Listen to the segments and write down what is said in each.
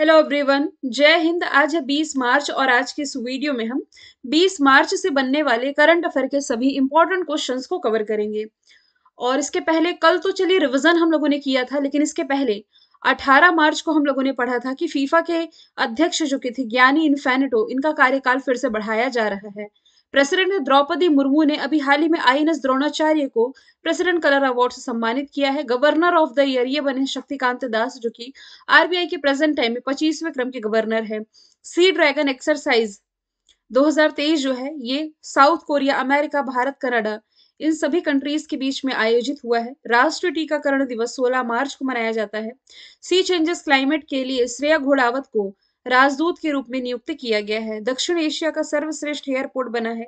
hello everyone जय हिंद आज है 20 मार्च और आज के इस वीडियो में हम 20 मार्च से बनने वाले करंट अफेयर के सभी इंपॉर्टेंट क्वेश्चंस को कवर करेंगे और इसके पहले कल तो चलिए रिवीजन हम लोगों ने किया था लेकिन इसके पहले 18 मार्च को हम लोगों ने पढ़ा था कि फीफा के अध्यक्ष जो के थे ज्ञानी इन्फेनेटो इनका कार्यकाल फिर से बढ़ाया जा रहा है प्रेसिडेंट द्रौपदी मुर्मू ने अभी हाल ही में आई द्रोणाचार्य को प्रेसिडेंट कलर अवार्ड से सम्मानित किया है गवर्नर ऑफ द ईयर ये बने शक्तिकांत दास जो कि आरबीआई के प्रेजेंट टाइम में पच्चीसवें क्रम के गवर्नर है सी ड्रैगन एक्सरसाइज 2023 जो है ये South Korea America Bharat Canada इन सभी कंट्रीज के बीच में आयोजित हुआ है राष्ट्रीय टीकाकरण दिवस 16 मार्च को मनाया जाता है सी चेंजेस क्लाइमेट के लिए श्रेया घोड़ावत को राजदूत के रूप में नियुक्त किया गया है दक्षिण एशिया का सर्वश्रेष्ठ एयरपोर्ट बना है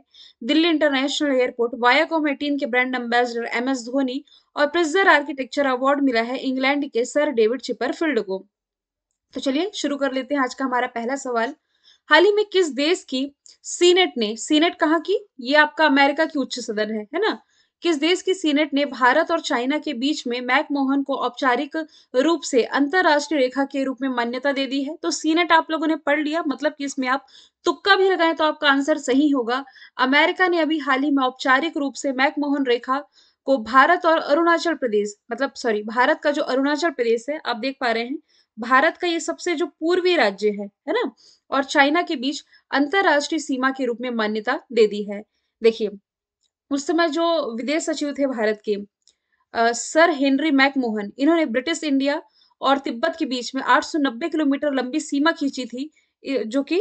Delhi international airport Viacom eighteen के brand ambassador M S Dhoni और प्रिजर आर्किटेक्चर अवार्ड मिला है इंग्लैंड के सर डेविड चिपरफील्ड को तो चलिए शुरू कर लेते हैं आज का हमारा पहला सवाल हाल ही में किस देश की सीनेट ने सीनेट कहा कि ये आपका अमेरिका की उच्च सदन है है ना किस देश की सीनेट ने भारत और चाइना के बीच में मैकमोहन को औपचारिक रूप से अंतरराष्ट्रीय रेखा के रूप में मान्यता दे दी है तो सीनेट आप लोगों ने पढ़ लिया मतलब कि इसमें आप तुक्का भी लगाएं तो आपका आंसर सही होगा अमेरिका ने अभी हाल ही में औपचारिक रूप से मैकमोहन रेखा को भारत और अरुणाचल प्रदेश मतलब सॉरी भारत का जो अरुणाचल प्रदेश है आप देख पा रहे हैं भारत का ये सबसे जो पूर्वी राज्य है है ना और चाइना के बीच अंतरराष्ट्रीय सीमा के रूप में मान्यता दे दी है देखिए उस समय जो विदेश सचिव थे भारत के आ, सर हेनरी मैकमोहन इन्होंने ब्रिटिश इंडिया और तिब्बत के बीच में 890 किलोमीटर लंबी सीमा खींची थी जो कि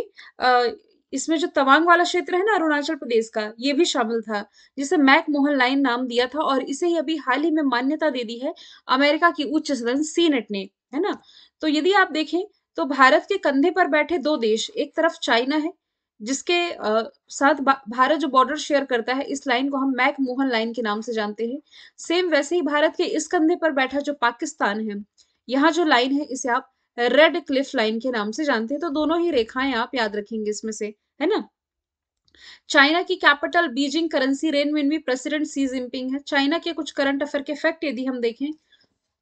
इसमें जो तवांग वाला क्षेत्र है ना अरुणाचल प्रदेश का ये भी शामिल था जिसे मैकमोहन लाइन नाम दिया था और इसे ही अभी हाल ही में मान्यता दे दी है अमेरिका की उच्च सदन सीनेट ने है ना तो यदि आप देखें तो भारत के कंधे पर बैठे दो देश एक तरफ चाइना है जिसके साथ भारत जो बॉर्डर शेयर करता है इस लाइन को हम मैक मोहन लाइन के नाम से जानते हैं सेम वैसे ही भारत के इस कंधे पर बैठा जो पाकिस्तान है यहाँ जो लाइन है इसे आप रेड क्लिफ लाइन के नाम से जानते हैं तो दोनों ही रेखाएं आप याद रखेंगे इसमें से है ना चाइना की कैपिटल बीजिंग करेंसी रेन में प्रेसिडेंट सी जिनपिंग है चाइना के कुछ करंट अफेयर के फैक्ट यदि हम देखें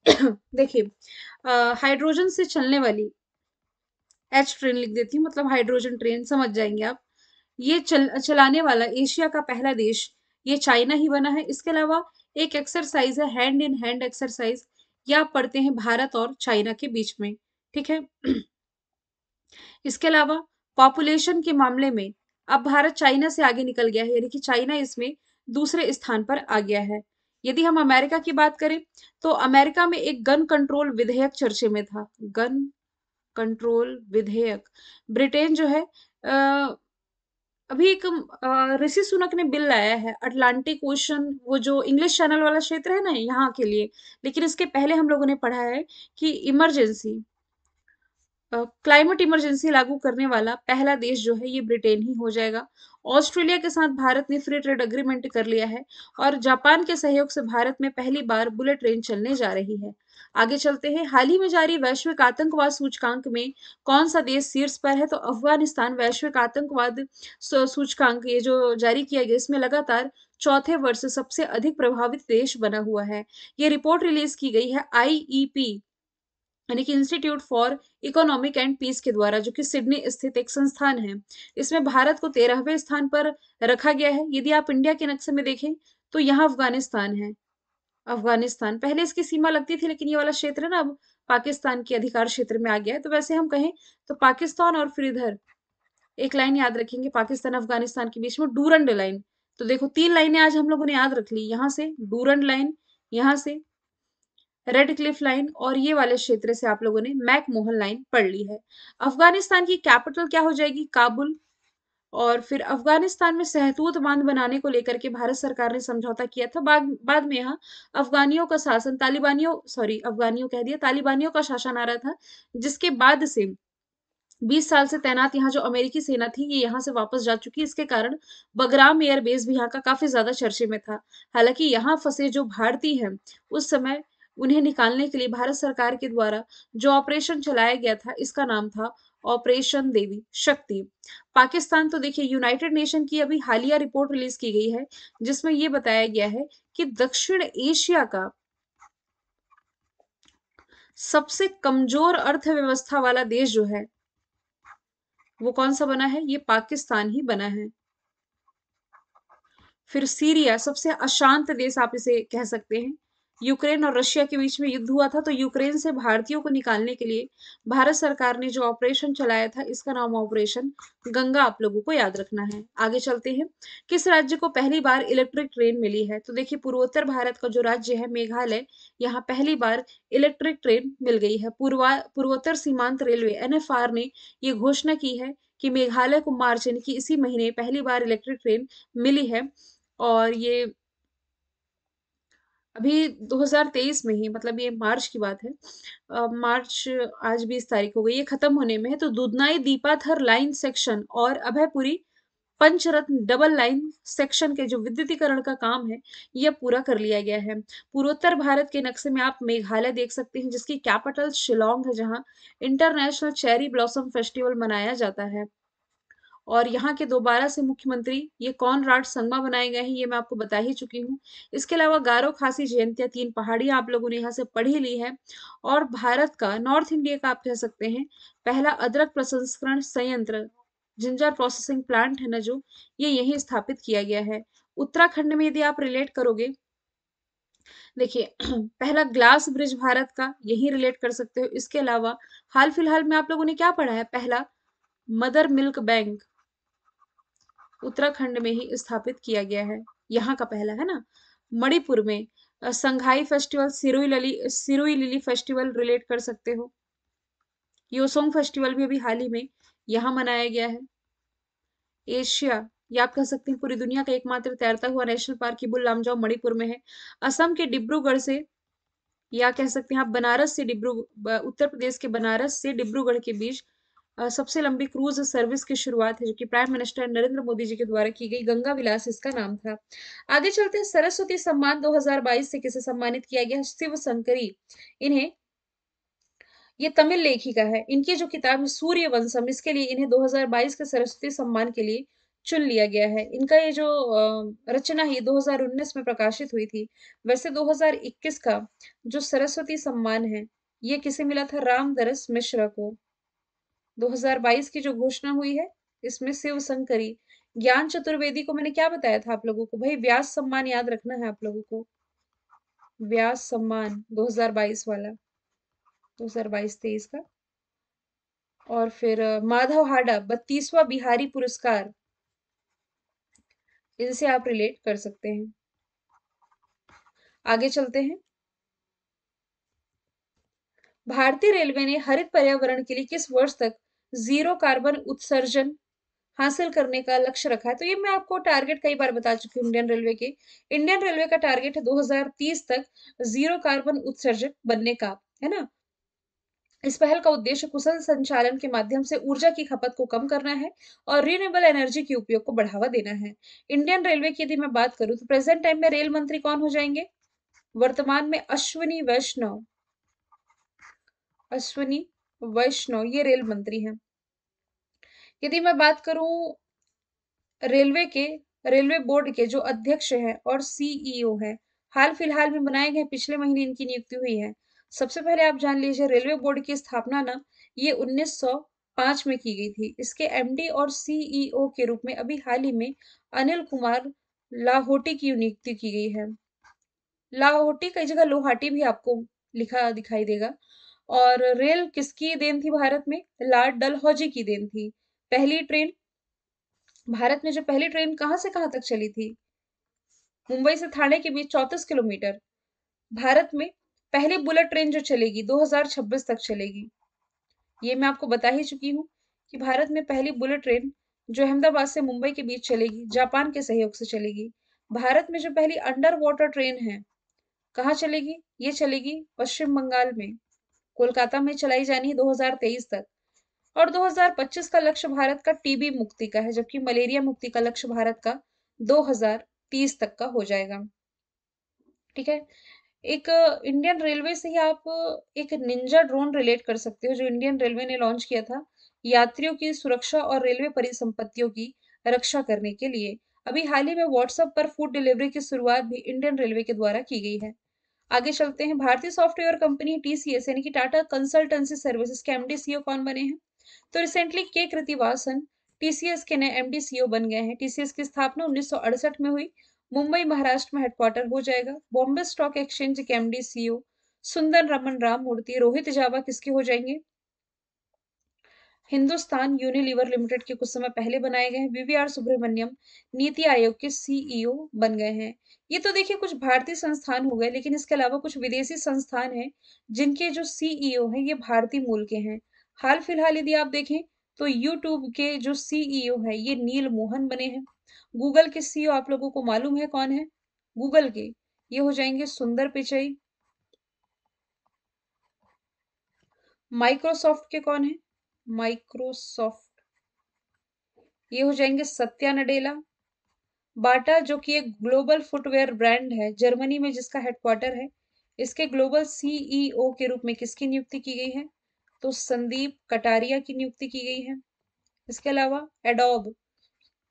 देखिए हाइड्रोजन से चलने वाली एच ट्रेन लिख देती हूँ मतलब हाइड्रोजन ट्रेन समझ जाएंगे आप ये चल चलाने वाला एशिया का पहला देश ये चाइना ही बना है इसके अलावा एक एक्सरसाइज है हैंड इन हैंड एक्सरसाइज या पढ़ते हैं भारत और चाइना के बीच में ठीक है इसके अलावा पॉपुलेशन के मामले में अब भारत चाइना से आगे निकल गया है यानी कि चाइना इसमें दूसरे स्थान पर आ गया है यदि हम अमेरिका की बात करें तो अमेरिका में एक गन कंट्रोल विधेयक चर्चे में था गन कंट्रोल विधेयक ब्रिटेन जो है आ, अभी एक ऋषि सुनक ने बिल लाया है अटलांटिक ओशन वो जो इंग्लिश चैनल वाला क्षेत्र है ना यहाँ के लिए लेकिन इसके पहले हम लोगों ने पढ़ा है कि इमरजेंसी क्लाइमेट इमरजेंसी लागू करने वाला पहला देश जो है ये ब्रिटेन ही हो जाएगा ऑस्ट्रेलिया के साथ भारत ने फ्री ट्रेड अग्रीमेंट कर लिया है और जापान के सहयोग से भारत में पहली बार बुलेट ट्रेन चलने जा रही है आगे चलते हैं हाल ही में जारी वैश्विक आतंकवाद सूचकांक में कौन सा देश शीर्ष पर है तो अफगानिस्तान वैश्विक आतंकवाद सूचकांक ये जो जारी किया गया इसमें लगातार चौथे वर्ष सबसे अधिक प्रभावित देश बना हुआ है ये रिपोर्ट रिलीज की गई है आई यानी कि institute for economic and peace के द्वारा जो कि सिडनी स्थित एक संस्थान है इसमें भारत को तेरहवें स्थान पर रखा गया है यदि आप इंडिया के नक्शे में देखें तो यहाँ अफगानिस्तान है अफगानिस्तान पहले इसकी सीमा लगती थी लेकिन ये वाला क्षेत्र ना अब पाकिस्तान के अधिकार क्षेत्र में आ गया है तो वैसे हम कहें तो पाकिस्तान और फिर इधर एक लाइन याद रखेंगे पाकिस्तान अफगानिस्तान के बीच में डूरंड लाइन तो देखो तीन लाइनें आज हम लोगों ने याद रख ली यहाँ से डूरंड लाइन यहाँ से रेड क्लिफ लाइन और ये वाले क्षेत्र से आप लोगों ने मैक मोहन लाइन पढ़ ली है अफगानिस्तान की कैपिटल क्या हो जाएगी काबुल और फिर अफगानिस्तान में सहतूत बांध बनाने को लेकर के भारत सरकार ने समझौता किया था बाद बाद में यहाँ अफगानियों का शासन तालिबानियों सॉरी अफगानियों कह दिया तालिबानियों का शासन आ रहा था जिसके बाद से 20 साल से तैनात यहाँ जो अमेरिकी सेना थी ये यहाँ से वापस जा चुकी इसके कारण बगराम एयरबेस भी यहाँ का काफी ज्यादा चर्चे में था हालांकि यहाँ फंसे जो भारतीय हैं उस समय उन्हें निकालने के लिए भारत सरकार के द्वारा जो ऑपरेशन चलाया गया था इसका नाम था ऑपरेशन देवी शक्ति पाकिस्तान तो देखिए यूनाइटेड नेशन की अभी हालिया रिपोर्ट रिलीज की गई है जिसमें यह बताया गया है कि दक्षिण एशिया का सबसे कमजोर अर्थव्यवस्था वाला देश जो है वो कौन सा बना है ये पाकिस्तान ही बना है फिर सीरिया सबसे अशांत देश आप इसे कह सकते हैं यूक्रेन और रशिया के बीच में युद्ध हुआ था तो यूक्रेन से भारतीयों को निकालने के लिए भारत सरकार ने जो ऑपरेशन चलाया था इसका नाम ऑपरेशन गंगा आप लोगों को याद रखना है आगे चलते हैं किस राज्य को पहली बार इलेक्ट्रिक ट्रेन मिली है तो देखिए पूर्वोत्तर भारत का जो राज्य है मेघालय यहाँ पहली बार इलेक्ट्रिक ट्रेन मिल गई है पूर्वा पूर्वोत्तर सीमांत रेलवे एन ने ये घोषणा की है कि मेघालय को मार्च यानी कि इसी महीने पहली बार इलेक्ट्रिक ट्रेन मिली है और ये अभी 2023 में ही मतलब ये मार्च की बात है आ, मार्च आज 20 तारीख हो गई ये खत्म होने में है तो दुधनाई दीपाथर लाइन सेक्शन और Abhayapuri Pancharatna double line section के जो विद्युतीकरण का काम है यह पूरा कर लिया गया है पूर्वोत्तर भारत के नक्शे में आप मेघालय देख सकते हैं जिसकी कैपिटल शिलोंग है जहां इंटरनेशनल चेरी ब्लॉसम फेस्टिवल मनाया जाता है और यहाँ के दोबारा से मुख्यमंत्री ये कौन राट संगमा बनाए गए हैं ये मैं आपको बता ही चुकी हूँ इसके अलावा गारो खासी जयंतिया तीन पहाड़ियाँ आप लोगों ने यहाँ से पढ़ी ली है और भारत का नॉर्थ इंडिया का आप कह सकते हैं पहला अदरक प्रसंस्करण संयंत्र जिंजर प्रोसेसिंग प्लांट है ना जो ये यही स्थापित किया गया है उत्तराखंड में यदि आप रिलेट करोगे देखिए पहला ग्लास ब्रिज भारत का यही रिलेट कर सकते हो इसके अलावा हाल फिलहाल में आप लोगों ने क्या पढ़ा है पहला मदर मिल्क बैंक उत्तराखंड में ही स्थापित किया गया है यहाँ का पहला है ना मणिपुर में संघाई फेस्टिवल सिरुई लली सिरुई लिली फेस्टिवल रिलेट कर सकते हो योसोंग फेस्टिवल भी अभी हाल ही में यहाँ मनाया गया है एशिया या आप कह सकते हैं पूरी दुनिया का एकमात्र तैरता हुआ नेशनल पार्क इबुल लामजाओ मणिपुर में है असम के डिब्रूगढ़ से या कह सकते हैं आप बनारस से डिब्रू उत्तर प्रदेश के बनारस से डिब्रूगढ़ के बीच सबसे लंबी क्रूज सर्विस की शुरुआत है जो कि प्राइम मिनिस्टर नरेंद्र मोदी जी के द्वारा की गई गंगा विलास इसका नाम था आगे चलते हैं सरस्वती सम्मान 2022 से किसे सम्मानित किया गया शिव शंकरी इन्हें ये तमिल लेखिका है इनकी जो किताब है सूर्य वंशम इसके लिए इन्हें 2022 के सरस्वती सम्मान के लिए चुन लिया गया है इनका ये जो रचना है 2019 में प्रकाशित हुई थी वैसे 2021 का जो सरस्वती सम्मान है ये किसे मिला था रामदरस मिश्रा को 2022 की जो घोषणा हुई है इसमें शिव संकरी ज्ञान चतुर्वेदी को मैंने क्या बताया था आप लोगों को भाई व्यास सम्मान याद रखना है आप लोगों को व्यास सम्मान 2022 वाला 2022-23 का और फिर माधव हाडा बत्तीसवा बिहारी पुरस्कार इनसे आप रिलेट कर सकते हैं आगे चलते हैं भारतीय रेलवे ने हरित पर्यावरण के लिए किस वर्ष तक जीरो कार्बन उत्सर्जन हासिल करने का लक्ष्य रखा है तो ये मैं आपको टारगेट कई बार बता चुकी हूँ इंडियन रेलवे के इंडियन रेलवे का टारगेट है 2030 तक जीरो कार्बन उत्सर्जन बनने का है ना इस पहल का उद्देश्य कुशल संचालन के माध्यम से ऊर्जा की खपत को कम करना है और रिन्यूएबल एनर्जी के उपयोग को बढ़ावा देना है इंडियन रेलवे की यदि मैं बात करूं तो प्रेजेंट टाइम में रेल मंत्री कौन हो जाएंगे वर्तमान में अश्विनी वैष्णव अश्विनी वैष्णव ये रेल मंत्री हैं यदि मैं बात करूं रेलवे के रेलवे बोर्ड के जो अध्यक्ष हैं और सीईओ e हैं हाल फिलहाल में बनाए गए पिछले महीने इनकी नियुक्ति हुई है सबसे पहले आप जान लीजिए रेलवे बोर्ड की स्थापना ना ये 1905 में की गई थी इसके एमडी और सीईओ e के रूप में अभी हाल ही में अनिल कुमार लाहौटी की नियुक्ति की गई है लाहौटी कई जगह लोहाटी भी आपको लिखा दिखाई देगा और रेल किसकी देन थी भारत में लार्ड डलहौजी की देन थी पहली ट्रेन भारत में जो पहली ट्रेन कहाँ से कहाँ तक चली थी मुंबई से थाने के बीच चौंतीस किलोमीटर भारत में पहली बुलेट ट्रेन जो चलेगी 2026 तक चलेगी ये मैं आपको बता ही चुकी हूँ कि भारत में पहली बुलेट ट्रेन जो अहमदाबाद से मुंबई के बीच चलेगी जापान के सहयोग से चलेगी भारत में जो पहली अंडर वाटर ट्रेन है कहाँ चलेगी ये चलेगी पश्चिम बंगाल में कोलकाता में चलाई जानी है 2023 तक और 2025 का लक्ष्य भारत का टीबी मुक्ति का है जबकि मलेरिया मुक्ति का लक्ष्य भारत का 2030 तक का हो जाएगा ठीक है एक इंडियन रेलवे से ही आप एक निंजा ड्रोन रिलेट कर सकते हो जो इंडियन रेलवे ने लॉन्च किया था यात्रियों की सुरक्षा और रेलवे परिसंपत्तियों की रक्षा करने के लिए अभी हाल ही में व्हाट्सएप पर फूड डिलीवरी की शुरुआत भी इंडियन रेलवे के द्वारा की गई है आगे चलते हैं भारतीय सॉफ्टवेयर कंपनी टीसीएस यानी कि टाटा कंसल्टेंसी सर्विसेज के एमडी सीईओ कौन बने हैं तो रिसेंटली के कृतिवासन टीसीएस के नए एमडी सीईओ बन गए हैं टीसीएस की स्थापना अड़सठ में हुई मुंबई महाराष्ट्र में हेडक्वार्टर हो जाएगा बॉम्बे स्टॉक एक्सचेंज के एमडी सीईओ सुंदर रमन राम मूर्ति रोहित जावा किसके हो जाएंगे हिंदुस्तान यूनिलीवर लिमिटेड के कुछ समय पहले बनाए गए हैं वीवीआर सुब्रमण्यम नीति आयोग के सीईओ बन गए हैं ये तो देखिए कुछ भारतीय संस्थान हो गए लेकिन इसके अलावा कुछ विदेशी संस्थान हैं जिनके जो सीईओ हैं ये भारतीय मूल के हैं हाल फिलहाल यदि आप देखें तो यूट्यूब के जो सीईओ है ये नील मोहन बने हैं गूगल के सीईओ आप लोगों को मालूम है कौन है गूगल के ये हो जाएंगे सुंदर पिचई माइक्रोसॉफ्ट के कौन है माइक्रोसॉफ्ट ये हो जाएंगे सत्या नडेला बाटा जो कि एक ग्लोबल फुटवेयर ब्रांड है जर्मनी में जिसका हेडक्वार्टर है इसके ग्लोबल सीईओ e के रूप में किसकी नियुक्ति की गई है तो संदीप कटारिया की नियुक्ति की गई है इसके अलावा Adobe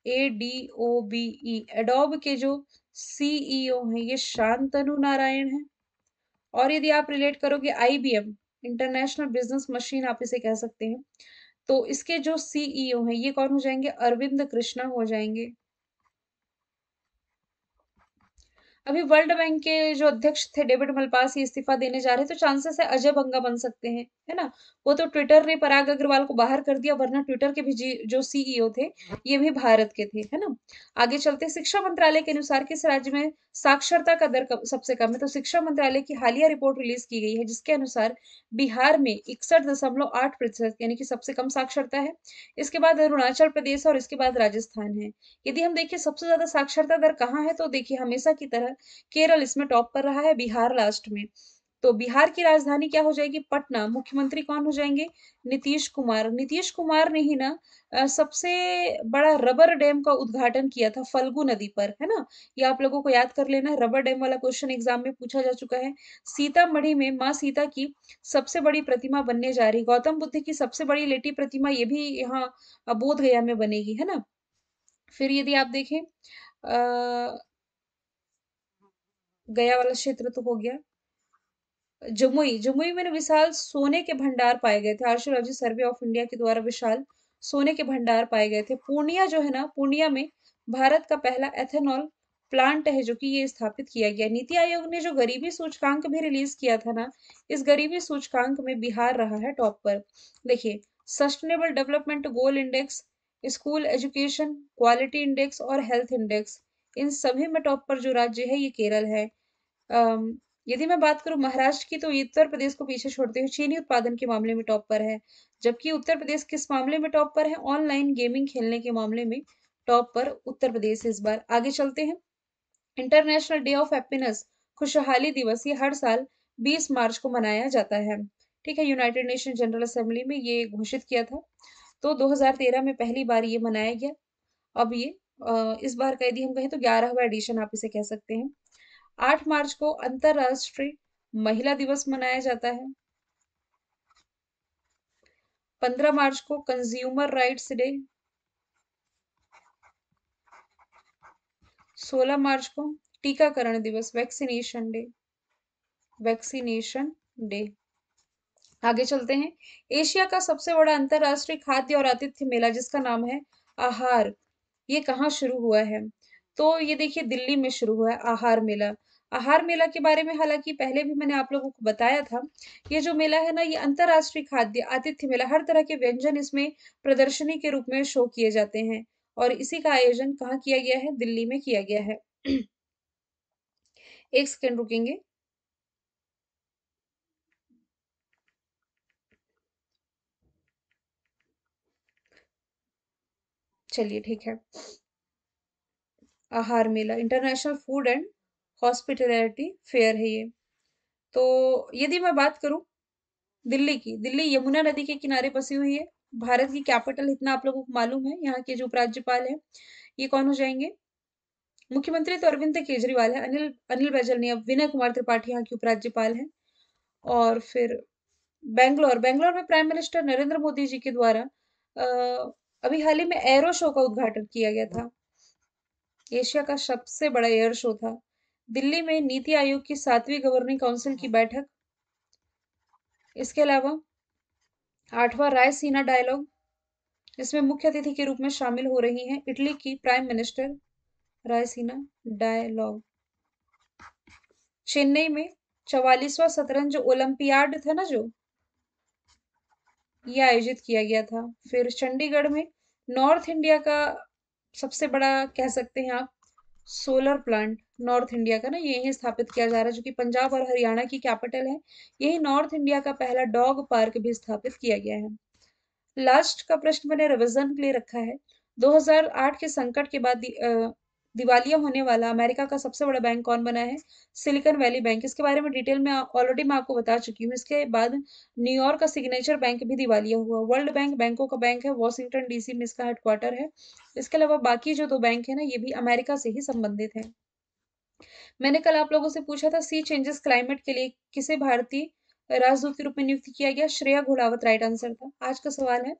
A D O B E Adobe के जो सीईओ e हैं ये शांतनु नारायण हैं और यदि आप रिलेट करोगे आईबीएम इंटरनेशनल बिजनेस मशीन आप इसे कह सकते हैं तो इसके जो सीईओ e हैं ये कौन हो जाएंगे अरविंद कृष्णा हो जाएंगे अभी वर्ल्ड बैंक के जो अध्यक्ष थे डेविड मलपास ये इस्तीफा देने जा रहे हैं तो चांसेस है अजय बंगा बन सकते हैं है ना वो तो ट्विटर ने पराग अग्रवाल को बाहर कर दिया वरना ट्विटर के भी जो सीईओ e थे ये भी भारत के थे है ना आगे चलते शिक्षा मंत्रालय के अनुसार किस राज्य में साक्षरता का दर कम, सबसे कम है तो शिक्षा मंत्रालय की हालिया रिपोर्ट रिलीज की गई है जिसके अनुसार बिहार में इकसठ दशमलव आठ प्रतिशत यानी कि सबसे कम साक्षरता है इसके बाद अरुणाचल प्रदेश और इसके बाद राजस्थान है यदि हम देखिए सबसे ज्यादा साक्षरता दर कहाँ है तो देखिए हमेशा की तरह केरल इसमें टॉप पर रहा है बिहार लास्ट में तो बिहार की राजधानी क्या हो जाएगी पटना मुख्यमंत्री कौन हो जाएंगे नीतीश कुमार नीतीश कुमार ने ही ना सबसे बड़ा रबर डैम का उद्घाटन किया था फल्गु नदी पर है ना ये आप लोगों को याद कर लेना रबर डैम वाला क्वेश्चन एग्जाम में पूछा जा चुका है सीतामढ़ी में माँ सीता की सबसे बड़ी प्रतिमा बनने जा रही गौतम बुद्ध की सबसे बड़ी लेटी प्रतिमा ये भी यहाँ बोध गया में बनेगी है ना फिर यदि आप देखें अः गया वाला क्षेत्र तो हो गया जमुई जमुई में विशाल सोने के भंडार पाए गए थे आर्शियोलॉजी सर्वे ऑफ इंडिया के द्वारा विशाल सोने के भंडार पाए गए थे पूर्णिया जो है ना पूर्णिया में भारत का पहला एथेनॉल प्लांट है जो कि ये स्थापित किया गया नीति आयोग ने जो गरीबी सूचकांक भी रिलीज किया था ना इस गरीबी सूचकांक में बिहार रहा है टॉप पर देखिए sustainable development goal index school education quality index और हेल्थ इंडेक्स इन सभी में टॉप पर जो राज्य है ये केरल है यदि मैं बात करूं महाराष्ट्र की तो उत्तर प्रदेश को पीछे छोड़ते हुए चीनी उत्पादन के मामले में टॉप पर है जबकि उत्तर प्रदेश किस मामले में टॉप पर है ऑनलाइन गेमिंग खेलने के मामले में टॉप पर उत्तर प्रदेश इस बार आगे चलते हैं इंटरनेशनल डे ऑफ हैप्पीनेस खुशहाली दिवस ये हर साल 20 मार्च को मनाया जाता है ठीक है यूनाइटेड नेशन जनरल असेंबली में ये घोषित किया था तो 2013 में पहली बार ये मनाया गया अब ये इस बार का यदि हम कहें तो ग्यारहवा एडिशन आप इसे कह सकते हैं आठ मार्च को अंतरराष्ट्रीय महिला दिवस मनाया जाता है पंद्रह मार्च को कंज्यूमर राइट्स डे सोलह मार्च को टीकाकरण दिवस वैक्सीनेशन डे वैक्सीनेशन डे आगे चलते हैं एशिया का सबसे बड़ा अंतरराष्ट्रीय खाद्य और आतिथ्य मेला जिसका नाम है आहार ये कहाँ शुरू हुआ है तो ये देखिए दिल्ली में शुरू हुआ है आहार मेला आहार मेला के बारे में हालांकि पहले भी मैंने आप लोगों को बताया था ये जो मेला है ना ये अंतर्राष्ट्रीय खाद्य आतिथ्य मेला हर तरह के व्यंजन इसमें प्रदर्शनी के रूप में शो किए जाते हैं और इसी का आयोजन कहाँ किया गया है दिल्ली में किया गया है एक सेकेंड रुकेंगे चलिए ठीक है आहार मेला international food and hospitality fair है ये तो यदि मैं बात करूं दिल्ली की दिल्ली यमुना नदी के किनारे बसी हुई है भारत की कैपिटल इतना आप लोगों को मालूम है यहाँ के जो उपराज्यपाल है ये कौन हो जाएंगे मुख्यमंत्री तो अरविंद केजरीवाल है अनिल अनिल बैजल ने अब विनय कुमार त्रिपाठी यहाँ के उपराज्यपाल हैं और फिर बेंगलोर बेंगलोर में प्राइम मिनिस्टर नरेंद्र मोदी जी के द्वारा अभी हाल ही में एरो शो का उद्घाटन किया गया था एशिया का सबसे बड़ा एयर शो था दिल्ली में नीति आयोग की सातवीं गवर्निंग काउंसिल की बैठक इसके अलावा आठवां रायसीना डायलॉग इसमें मुख्य अतिथि के रूप में शामिल हो रही हैं इटली की prime minister Raisina dialogue Chennai में चवालीसवा शतरंज ओलंपियाड था ना जो यह आयोजित किया गया था फिर चंडीगढ़ में नॉर्थ इंडिया का सबसे बड़ा कह सकते हैं आप सोलर प्लांट नॉर्थ इंडिया का ना यही स्थापित किया जा रहा है जो कि पंजाब और हरियाणा की कैपिटल है यही नॉर्थ इंडिया का पहला डॉग पार्क भी स्थापित किया गया है लास्ट का प्रश्न मैंने रिविजन के लिए रखा है 2008 के संकट के बाद दिवालिया होने वाला अमेरिका का सबसे बड़ा बैंक कौन बना है सिलिकन वैली बैंक इसके बारे में डिटेल में ऑलरेडी मैं आपको बता चुकी हूँ इसके बाद न्यूयॉर्क का सिग्नेचर बैंक भी दिवालिया हुआ वर्ल्ड बैंक बैंकों का बैंक है वॉशिंगटन डीसी में इसका हेडक्वार्टर है इसके अलावा बाकी जो दो बैंक है ना ये भी अमेरिका से ही संबंधित है मैंने कल आप लोगों से पूछा था सी चेंजेस क्लाइमेट के लिए किसे भारतीय राजदूत के रूप में नियुक्त किया गया श्रेया घोड़ावत राइट आंसर था आज का सवाल है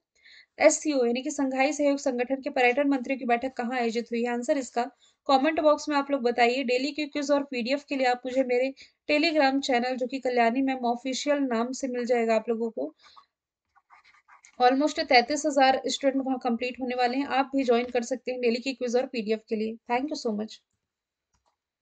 एससीओ यानी कि संघाई सहयोग संगठन के पर्यटन मंत्रियों की बैठक कहाँ आयोजित हुई है आंसर इसका कमेंट बॉक्स में आप लोग बताइए डेली के क्यूज और पीडीएफ के लिए आप मुझे मेरे टेलीग्राम चैनल जो कि कल्याणी मैम ऑफिशियल नाम से मिल जाएगा आप लोगों को ऑलमोस्ट तैतीस हजार स्टूडेंट वहाँ कंप्लीट होने वाले हैं आप भी ज्वाइन कर सकते हैं डेली की क्यूज और पीडीएफ के लिए थैंक यू सो मच